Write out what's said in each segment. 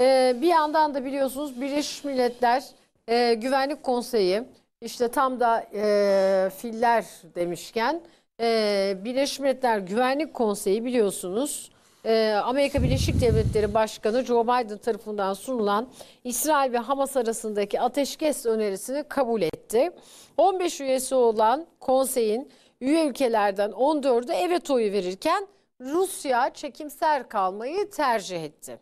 Ee, bir yandan da biliyorsunuz Birleşmiş Milletler e, Güvenlik Konseyi işte tam da e, filler demişken e, Birleşmiş Milletler Güvenlik Konseyi biliyorsunuz e, Amerika Birleşik Devletleri Başkanı Joe Biden tarafından sunulan İsrail ve Hamas arasındaki ateşkes önerisini kabul etti. 15 üyesi olan konseyin üye ülkelerden 14'ü evet oyu verirken Rusya çekimser kalmayı tercih etti.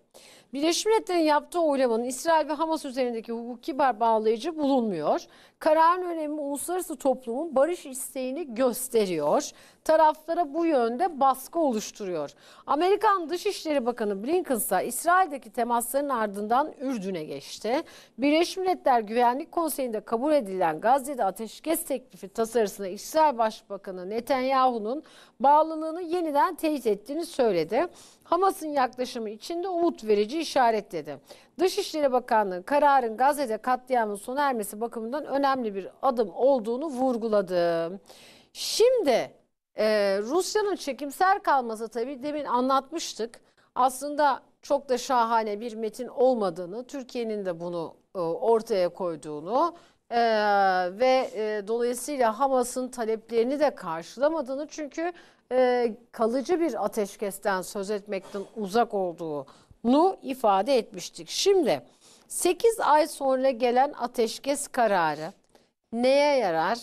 Birleşmiş Milletler'in yaptığı oylamanın İsrail ve Hamas üzerindeki hukuki bağlayıcı bulunmuyor. Kararın önemi uluslararası toplumun barış isteğini gösteriyor. Taraflara bu yönde baskı oluşturuyor. Amerikan Dışişleri Bakanı Blinken ise İsrail'deki temasların ardından Ürdün'e geçti. Birleşmiş Milletler Güvenlik Konseyi'nde kabul edilen Gazze'de ateşkes teklifi tasarısına İsrail Başbakanı Netanyahu'nun bağlılığını yeniden teyit ettiğini söyledi. Hamas'ın yaklaşımı içinde umut verici işaret dedi. Dışişleri Bakanlığı kararın Gazze'de katliamın sona ermesi bakımından önemli bir adım olduğunu vurguladı. Şimdi e, Rusya'nın çekimsel kalması tabii demin anlatmıştık. Aslında çok da şahane bir metin olmadığını, Türkiye'nin de bunu e, ortaya koyduğunu ee, ve e, dolayısıyla Hamas'ın taleplerini de karşılamadığını çünkü e, kalıcı bir ateşkesten söz etmekten uzak olduğunu ifade etmiştik. Şimdi 8 ay sonra gelen ateşkes kararı neye yarar?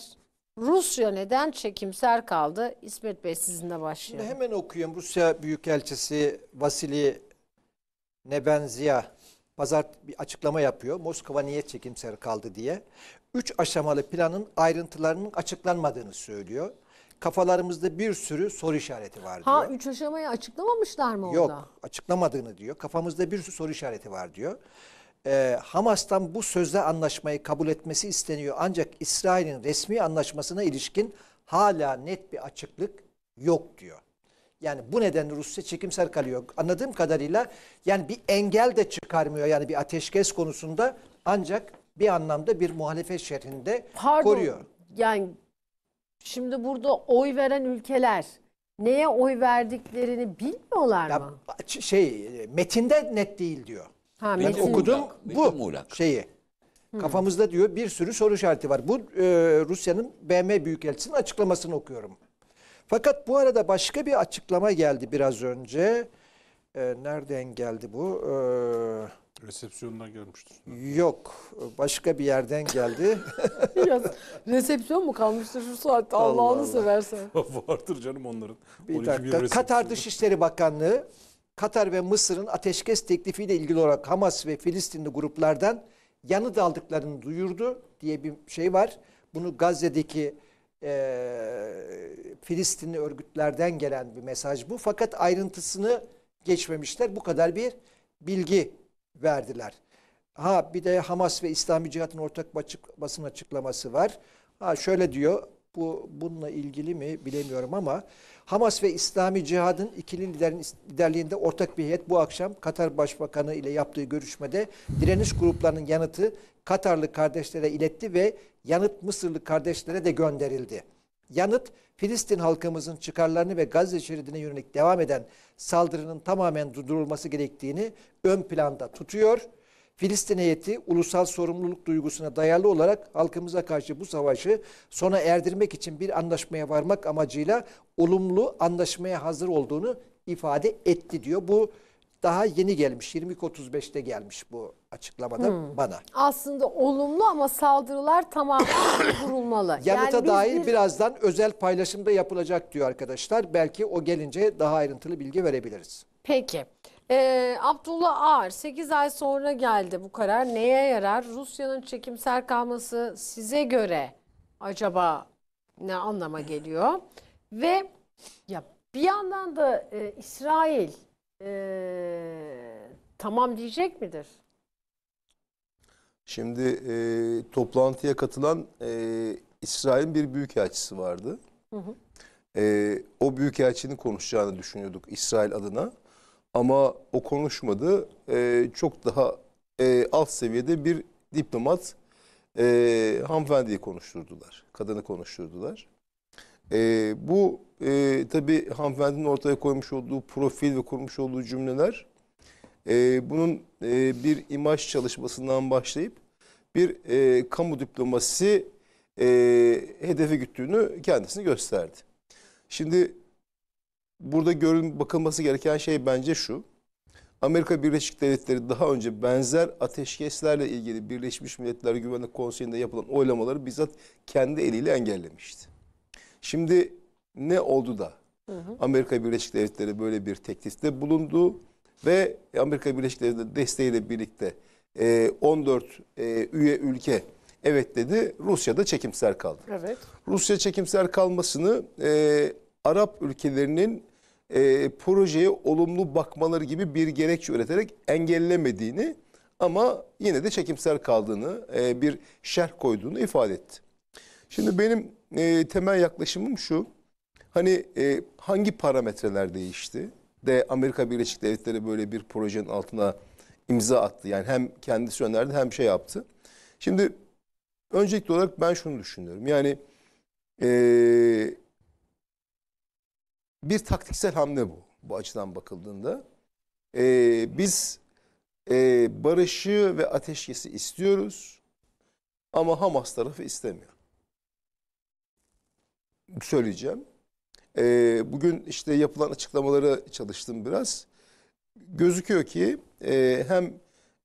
Rusya neden çekimser kaldı? İsmet Bey sizinle başlayalım. Şimdi hemen okuyayım. Rusya Büyükelçisi Vasili Nebenziya pazar bir açıklama yapıyor. Moskova niye çekimser kaldı diye. Üç aşamalı planın ayrıntılarının açıklanmadığını söylüyor. Kafalarımızda bir sürü soru işareti var diyor. Ha üç aşamayı açıklamamışlar mı orada? Yok açıklamadığını diyor. Kafamızda bir sürü soru işareti var diyor. Ee, Hamas'tan bu sözde anlaşmayı kabul etmesi isteniyor. Ancak İsrail'in resmi anlaşmasına ilişkin hala net bir açıklık yok diyor. Yani bu nedenle Rusya çekimser kalıyor. Anladığım kadarıyla yani bir engel de çıkarmıyor yani bir ateşkes konusunda ancak bir anlamda bir muhalefet şerhinde Pardon, koruyor. Yani şimdi burada oy veren ülkeler neye oy verdiklerini bilmiyorlar ya, mı? Şey metinde net değil diyor. Ha, ben metin okudum muğlak, bu muğlak. şeyi. Hmm. Kafamızda diyor bir sürü soru işareti var. Bu e, Rusya'nın BM Büyükelçisi'nin açıklamasını okuyorum. Fakat bu arada başka bir açıklama geldi biraz önce. E, nereden geldi bu? E, ee, Resepsiyondan gelmiştir. Yok. Başka bir yerden geldi. Biraz resepsiyon mu kalmıştır şu saatte Allah'ını Allah. seversen. Vardır canım onların. Bir dakika. Bir Katar Dışişleri Bakanlığı Katar ve Mısır'ın ateşkes teklifiyle ilgili olarak Hamas ve Filistinli gruplardan yanıt aldıklarını duyurdu diye bir şey var. Bunu Gazze'deki e, Filistinli örgütlerden gelen bir mesaj bu. Fakat ayrıntısını geçmemişler. Bu kadar bir bilgi verdiler. Ha bir de Hamas ve İslami Cihat'ın ortak basın açıklaması var. Ha şöyle diyor bu bununla ilgili mi bilemiyorum ama Hamas ve İslami Cihad'ın ikili liderin liderliğinde ortak bir heyet bu akşam Katar Başbakanı ile yaptığı görüşmede direniş gruplarının yanıtı Katarlı kardeşlere iletti ve yanıt Mısırlı kardeşlere de gönderildi. Yanıt Filistin halkımızın çıkarlarını ve Gazze şeridine yönelik devam eden saldırının tamamen durdurulması gerektiğini ön planda tutuyor. Filistin heyeti ulusal sorumluluk duygusuna dayalı olarak halkımıza karşı bu savaşı sona erdirmek için bir anlaşmaya varmak amacıyla olumlu anlaşmaya hazır olduğunu ifade etti diyor. Bu daha yeni gelmiş 20.35'te gelmiş bu açıklamada hmm. bana. Aslında olumlu ama saldırılar tamamen vurulmalı. Yanıta yani dair bir... birazdan özel paylaşımda yapılacak diyor arkadaşlar. Belki o gelince daha ayrıntılı bilgi verebiliriz. Peki. Ee, Abdullah Ağar 8 ay sonra geldi bu karar. Neye yarar? Rusya'nın çekimser kalması size göre acaba ne anlama geliyor? Ve ya bir yandan da e, İsrail e, tamam diyecek midir? Şimdi e, toplantıya katılan e, İsrail'in bir büyükelçisi vardı. Hı hı. E, o büyükelçinin konuşacağını düşünüyorduk İsrail adına. Ama o konuşmadı. E, çok daha e, alt seviyede bir diplomat e, hanımefendiyi konuşturdular. Kadını konuşturdular. E, bu e, tabii hanımefendinin ortaya koymuş olduğu profil ve kurmuş olduğu cümleler e, bunun e, bir imaj çalışmasından başlayıp bir e, kamu diplomasisi e, hedefe güttüğünü kendisini gösterdi. Şimdi burada görün bakılması gereken şey bence şu. Amerika Birleşik Devletleri daha önce benzer ateşkeslerle ilgili Birleşmiş Milletler Güvenlik Konseyi'nde yapılan oylamaları bizzat kendi eliyle engellemişti. Şimdi ne oldu da Amerika Birleşik Devletleri böyle bir teklifte bulundu ve Amerika Birleşik Devletleri desteğiyle birlikte 14 e, e, üye ülke evet dedi. Rusya da çekimser kaldı. Evet. Rusya çekimser kalmasını e, Arap ülkelerinin e, projeye olumlu bakmaları gibi bir gerekçe üreterek engellemediğini ama yine de çekimsel kaldığını, e, bir şerh koyduğunu ifade etti. Şimdi benim e, temel yaklaşımım şu. Hani e, hangi parametreler değişti de Amerika Birleşik Devletleri böyle bir projenin altına imza attı. Yani hem kendisi önerdi hem şey yaptı. Şimdi öncelikli olarak ben şunu düşünüyorum. Yani e, bir taktiksel hamle bu. Bu açıdan bakıldığında. Ee, biz e, barışı ve ateşkesi istiyoruz ama Hamas tarafı istemiyor. Söyleyeceğim. Ee, bugün işte yapılan açıklamaları çalıştım biraz. Gözüküyor ki e, hem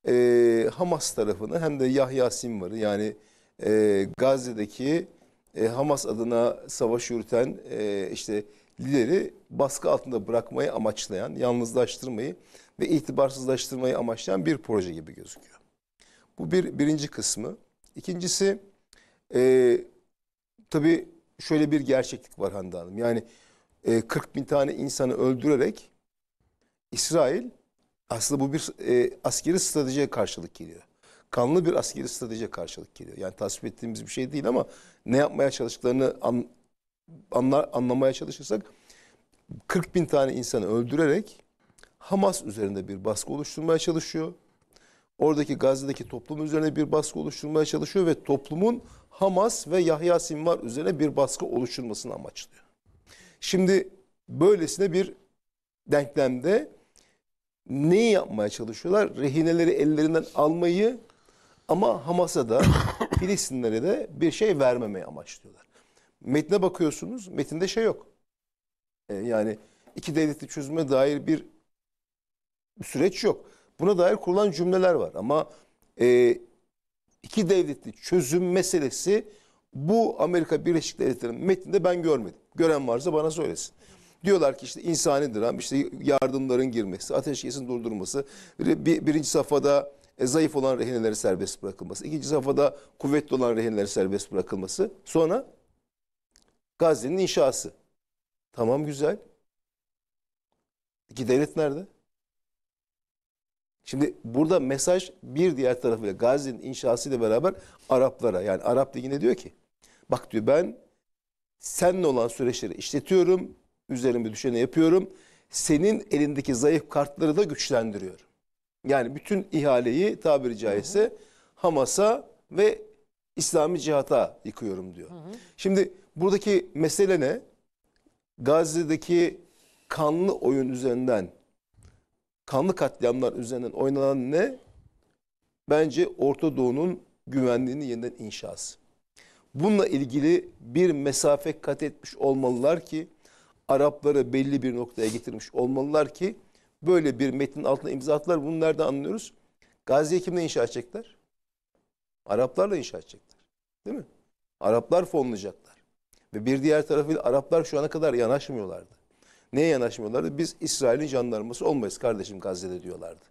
e, Hamas tarafını hem de Yahya Sinvar'ı yani e, Gazze'deki e, Hamas adına savaş yürüten e, işte lideri baskı altında bırakmayı amaçlayan, yalnızlaştırmayı ve itibarsızlaştırmayı amaçlayan bir proje gibi gözüküyor. Bu bir birinci kısmı. İkincisi e, tabii şöyle bir gerçeklik var Hande Hanım. Yani e, 40 bin tane insanı öldürerek İsrail aslında bu bir e, askeri stratejiye karşılık geliyor. Kanlı bir askeri stratejiye karşılık geliyor. Yani tasvip ettiğimiz bir şey değil ama ne yapmaya çalıştıklarını an, anla, anlamaya çalışırsak 40 bin tane insanı öldürerek Hamas üzerinde bir baskı oluşturmaya çalışıyor. Oradaki Gazze'deki toplum üzerine bir baskı oluşturmaya çalışıyor ve toplumun Hamas ve Yahya Sinvar üzerine bir baskı oluşturmasını amaçlıyor. Şimdi böylesine bir denklemde neyi yapmaya çalışıyorlar? Rehineleri ellerinden almayı ama Hamas'a da Filistinlere de bir şey vermemeyi amaçlıyorlar. Metne bakıyorsunuz, metinde şey yok. E, yani iki devletli çözüme dair bir süreç yok. Buna dair kurulan cümleler var ama e, iki devletli çözüm meselesi bu Amerika Birleşik Devletleri'nin metninde ben görmedim. Gören varsa bana söylesin. Diyorlar ki işte insani dram, işte yardımların girmesi, ateşkesin durdurulması, bir, birinci safhada e, zayıf olan rehinelerin serbest bırakılması, ikinci safhada kuvvetli olan rehinelerin serbest bırakılması. Sonra Gazze'nin inşası. Tamam güzel. İki devlet nerede? Şimdi burada mesaj bir diğer tarafıyla Gazze'nin inşası ile beraber Araplara yani Arap Ligi'ne diyor ki bak diyor ben senle olan süreçleri işletiyorum. Üzerime düşeni yapıyorum. Senin elindeki zayıf kartları da güçlendiriyorum. Yani bütün ihaleyi tabiri caizse Hamas'a ve İslami cihata yıkıyorum diyor. Hı hı. Şimdi buradaki mesele ne? Gazze'deki kanlı oyun üzerinden, kanlı katliamlar üzerinden oynanan ne? Bence Orta Doğu'nun güvenliğini yeniden inşası. Bununla ilgili bir mesafe kat etmiş olmalılar ki, Arapları belli bir noktaya getirmiş olmalılar ki, böyle bir metnin altına imza attılar. Bunu nerede anlıyoruz? Gazze'yi kimle inşa edecekler? Araplarla inşa edecekler. Değil mi? Araplar fonlayacaklar. Ve bir diğer tarafıyla Araplar şu ana kadar yanaşmıyorlardı. Neye yanaşmıyorlardı? Biz İsrail'in jandarması olmayız kardeşim Gazze'de diyorlardı.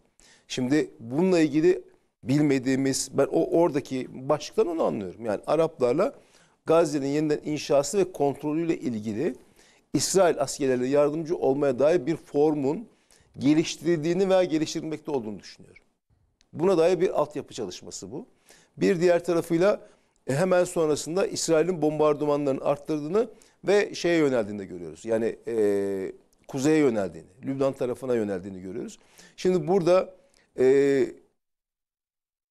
Şimdi bununla ilgili bilmediğimiz, ben o oradaki başlıktan onu anlıyorum. Yani Araplarla Gazze'nin yeniden inşası ve kontrolüyle ilgili İsrail askerleri yardımcı olmaya dair bir formun geliştirildiğini veya geliştirilmekte olduğunu düşünüyorum. Buna dair bir altyapı çalışması bu. Bir diğer tarafıyla e, hemen sonrasında İsrail'in bombardımanlarını arttırdığını ve şeye yöneldiğini de görüyoruz. Yani e, kuzeye yöneldiğini, Lübnan tarafına yöneldiğini görüyoruz. Şimdi burada e,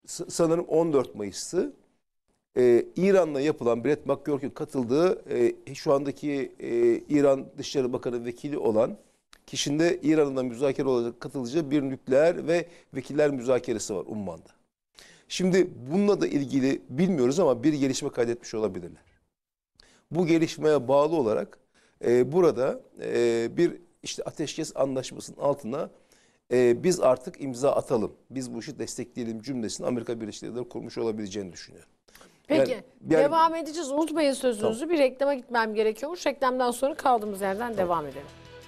sanırım 14 Mayıs'tı. E, İran'la yapılan Brett McGurk'ün katıldığı e, şu andaki e, İran Dışişleri Bakanı vekili olan kişinin de İran'dan müzakere olacak katılacağı bir nükleer ve vekiller müzakeresi var Umman'da. Şimdi bununla da ilgili bilmiyoruz ama bir gelişme kaydetmiş olabilirler. Bu gelişmeye bağlı olarak e, burada e, bir işte ateşkes anlaşmasının altına e, biz artık imza atalım, biz bu işi destekleyelim cümlesini Amerika Birleşik Devletleri kurmuş olabileceğini düşünüyorum. Peki yani, yani, devam edeceğiz. Unutmayın sözünüzü. Tamam. Bir reklama gitmem gerekiyormuş. Reklamdan sonra kaldığımız yerden tamam. devam edelim.